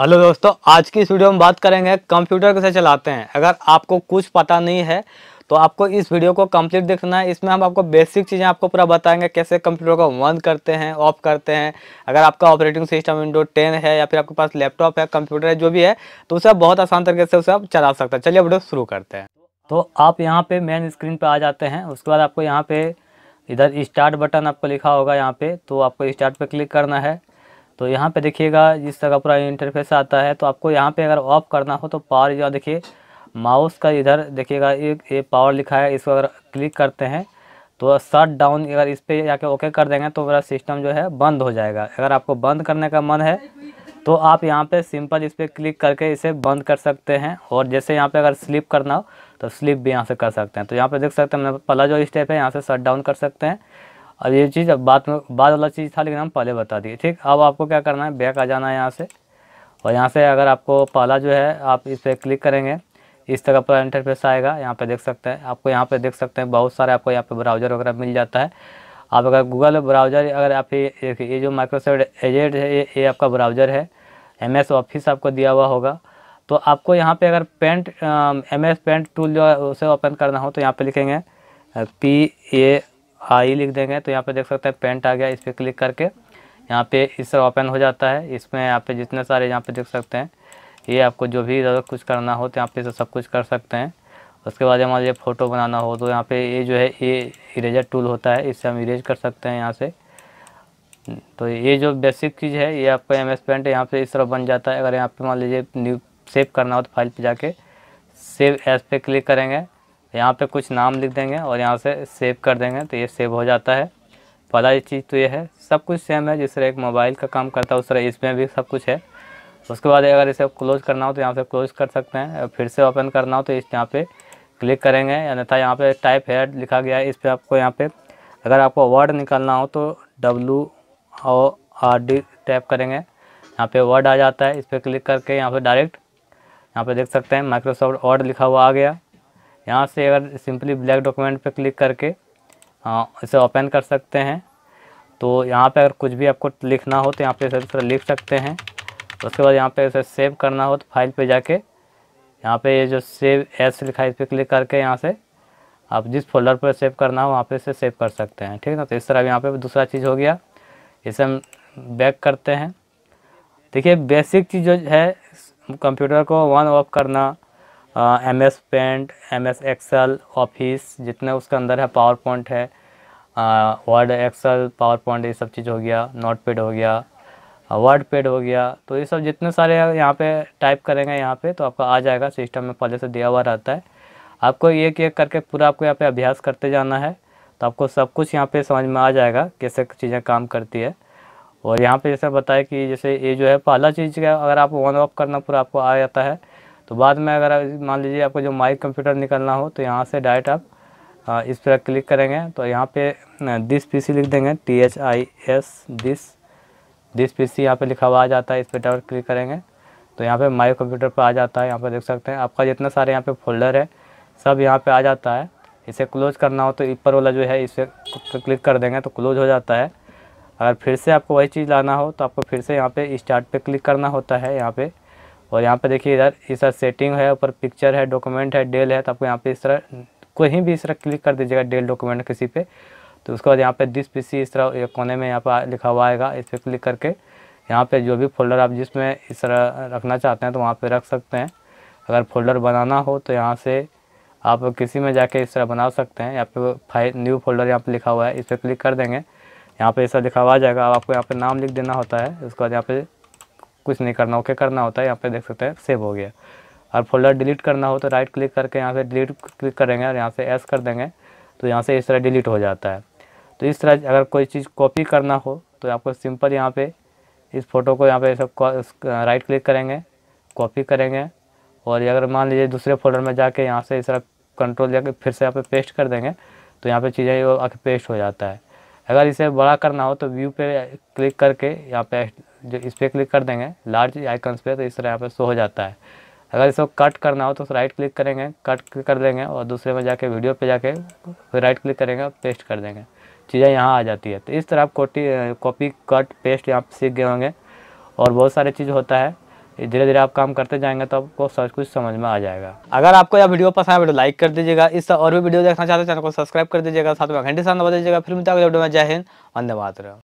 hello दोस्तों आज की इस वीडियो में बात करेंगे कंप्यूटर कैसे चलाते हैं अगर आपको कुछ पता नहीं है तो आपको इस वीडियो को कंप्लीट देखना है इसमें हम आपको बेसिक चीज़ें आपको पूरा बताएंगे कैसे कंप्यूटर को बंद करते हैं ऑफ करते हैं अगर आपका ऑपरेटिंग सिस्टम विंडो टेन है या फिर आपके पास लैपटॉप है कंप्यूटर है जो भी है तो उसे आप बहुत आसान तरीके से उसे आप चला सकते हैं चलिए वीडियो शुरू करते हैं तो आप यहाँ पर मेन स्क्रीन पर आ जाते हैं उसके बाद आपको यहाँ पर इधर स्टार्ट बटन आपको लिखा होगा यहाँ पर तो आपको स्टार्ट पर क्लिक करना है तो यहाँ पे देखिएगा जिस तरह पूरा इंटरफेस आता है तो आपको यहाँ पे अगर ऑफ करना हो तो पावर जो देखिए माउस का इधर देखिएगा एक ये पावर लिखा है इसको अगर क्लिक करते हैं तो शट डाउन अगर इस पर जाके ओके कर देंगे तो मेरा सिस्टम जो है बंद हो जाएगा अगर आपको बंद करने का मन है तो आप यहाँ पे सिंपल इस पर क्लिक करके इसे बंद कर सकते हैं और जैसे यहाँ पे अगर स्लिप करना हो तो स्लिप भी यहाँ से कर सकते हैं तो यहाँ पे देख सकते हैं हमने पहला जो स्टेप है यहाँ से शट डाउन कर सकते हैं और ये चीज़ अब बात में बाद वाला चीज़ था लेकिन हम पहले बता दिए ठीक अब आपको क्या करना है बैक आ जाना है यहाँ से और यहाँ से अगर आपको पहला जो है आप इस पर क्लिक करेंगे इस तरह पर इंटरफेस आएगा यहाँ पे देख सकते हैं आपको यहाँ पे देख सकते हैं बहुत सारे आपको यहाँ पे ब्राउज़र वगैरह मिल जाता है आप अगर गूगल ब्राउज़र अगर आप ये ये जो माइक्रोसॉफ्ट एजेंट है ये, ये आपका ब्राउज़र है एम एस ऑफिस आपको दिया हुआ होगा तो आपको यहाँ पे अगर paint M S paint tool जो है उसे ओपन करना हो तो यहाँ पर लिखेंगे पी ए आई लिख देंगे तो यहाँ पे देख सकते हैं पेंट आ गया इस पर क्लिक करके यहाँ पे इस तरह ओपन हो जाता है इसमें यहाँ पे जितने सारे यहाँ पे देख सकते हैं ये आपको जो भी ज़्यादा कुछ करना हो तो यहाँ पे इसे सब कुछ कर सकते हैं उसके बाद हमारे लिए फ़ोटो बनाना हो तो यहाँ पे ये जो है ये इरेजर टूल होता है इससे हम इरेज कर सकते हैं यहाँ से तो ये जो बेसिक चीज़ है ये आपका एम एस पेंट यहाँ पे इस तरह बन जाता है अगर यहाँ पर मान लीजिए न्यू सेव करना हो तो फाइल पर जाके सेव एस पे क्लिक करेंगे यहाँ पे कुछ नाम लिख देंगे और यहाँ से सेव कर देंगे तो ये सेव हो जाता है पहला चीज़ तो ये है सब कुछ सेम है जिस तरह एक मोबाइल का काम करता है उस तरह इसमें भी सब कुछ है उसके बाद अगर इसे क्लोज करना हो तो यहाँ से क्लोज कर सकते हैं फिर से ओपन करना हो तो इस यहाँ पर क्लिक करेंगे अन्यथा यहाँ पर टाइप हेड लिखा गया है इस पर आपको यहाँ पर अगर आपको वर्ड निकालना हो तो W O R D type करेंगे यहाँ पे वर्ड आ जाता है इस पर क्लिक करके यहाँ पे डायरेक्ट यहाँ पे देख सकते हैं माइक्रोसॉफ्ट वर्ड लिखा हुआ आ गया यहाँ से अगर सिंपली ब्लैक डॉक्यूमेंट पर क्लिक करके हाँ, इसे ओपन कर सकते हैं तो यहाँ पे अगर कुछ भी आपको लिखना हो तो यहाँ पे इस तरह लिख सकते हैं उसके बाद यहाँ पे इसे सेव करना हो तो फाइल पे जाके यहाँ पे ये जो सेव एस लिखा है इस पर क्लिक करके यहाँ से आप जिस फोल्डर पर सेव करना हो वहाँ पे इसे सेव कर सकते हैं ठीक है ना तो इस तरह यहाँ पे दूसरा चीज़ हो गया इसे हम बैक करते हैं देखिए बेसिक चीज़ जो है कंप्यूटर को वन ऑफ करना M S paint M S excel office जितने उसके अंदर है पावर पॉइंट है वर्ड एक्सल पावर पॉइंट ये सब चीज़ हो गया नोट पैड हो गया वर्ड पेड हो गया तो ये सब जितने सारे यहाँ पे टाइप करेंगे यहाँ पे तो आपका आ जाएगा सिस्टम में पहले से दिया हुआ रहता है आपको एक एक करके पूरा आपको यहाँ पे अभ्यास करते जाना है तो आपको सब कुछ यहाँ पे समझ में आ जाएगा कैसे चीज़ें काम करती है और यहाँ पे जैसे बताया कि जैसे ये जो है पहला चीज़ का अगर आप वन ऑफ करना पूरा आपको आ जाता है तो बाद में अगर मान लीजिए आपको जो माई कंप्यूटर निकलना हो तो यहाँ से डायरेक्ट आप इस पर क्लिक करेंगे तो यहाँ पे दिस पीसी लिख देंगे T H I S this this P C यहाँ पर लिखा हुआ आ जाता है इस पर डायरेक्ट क्लिक करेंगे तो यहाँ पे माई कंप्यूटर पर आ जाता है यहाँ पर देख सकते हैं आपका जितना सारे यहाँ पे फोल्डर है सब यहाँ पर आ जाता है इसे क्लोज करना हो तो ऊपर वाला जो है इसे क्लिक कर देंगे तो क्लोज हो जाता है अगर फिर से आपको वही चीज़ लाना हो तो आपको फिर से यहाँ पर स्टार्ट पर क्लिक करना होता है यहाँ पर और यहाँ पे देखिए इधर इस तरह सेटिंग है ऊपर पिक्चर है डॉक्यूमेंट है डेल है तो आपको यहाँ पे इस तरह कहीं भी इस तरह क्लिक कर दीजिएगा डेल डॉक्यूमेंट किसी पे तो उसके बाद यहाँ पे दिस पीसी इस तरह कोने में यहाँ पर लिखा हुआ आएगा इस पर क्लिक करके यहाँ पे जो भी फोल्डर आप जिसमें इस तरह रखना चाहते हैं तो वहाँ पर रख सकते हैं अगर फोल्डर बनाना हो तो यहाँ से आप किसी में जाके इस तरह बना सकते हैं यहाँ पे फाइल न्यू फोल्डर यहाँ पर लिखा हुआ है इस पर क्लिक कर देंगे यहाँ पर इस लिखा हुआ जाएगा आपको यहाँ पर नाम लिख देना होता है उसके बाद यहाँ पर कुछ नहीं करना ओके करना होता है यहाँ पे देख सकते हैं सेव हो गया और फोल्डर डिलीट करना हो तो राइट क्लिक करके यहाँ से डिलीट क्लिक करेंगे और यहाँ से एस कर देंगे तो यहाँ से इस तरह डिलीट हो जाता है तो इस तरह अगर कोई चीज़ कॉपी करना हो तो आपको सिंपल यहाँ पे इस फ़ोटो को यहाँ पे सब राइट क्लिक uh, करेंगे कॉपी करेंगे और अगर मान लीजिए दूसरे फोल्डर में जाके यहाँ से इस तरह कंट्रोल लेकर फिर से यहाँ पे पेस्ट कर देंगे तो यहाँ पे चीज़ें आके पेस्ट हो जाता है अगर इसे बड़ा करना हो तो व्यू पे क्लिक करके यहाँ पे जो इस पर क्लिक कर देंगे लार्ज आइकन्स पे तो इस तरह यहाँ पर शो हो जाता है अगर इसको कट करना हो तो राइट क्लिक करेंगे कट क्लिक कर देंगे और दूसरे में जाके वीडियो पे जाके फिर राइट क्लिक करेंगे और पेस्ट कर देंगे चीज़ें यहाँ आ जाती है तो इस तरह आप कोटी कॉपी कट पेस्ट यहाँ पर सीख गए होंगे और बहुत सारे चीज़ होता है धीरे धीरे आप काम करते जाएंगे तो आपको सब कुछ समझ में आ जाएगा अगर आपको यह वीडियो पसंद है तो लाइक कर दीजिएगा इस और भी वीडियो देखना चाहते हैं चैनल को सब्सक्राइब कर दीजिएगा साथ में घंटे साथ बता दीजिएगा फिर मिलता है वीडियो में जय हिंद वंदे मातरम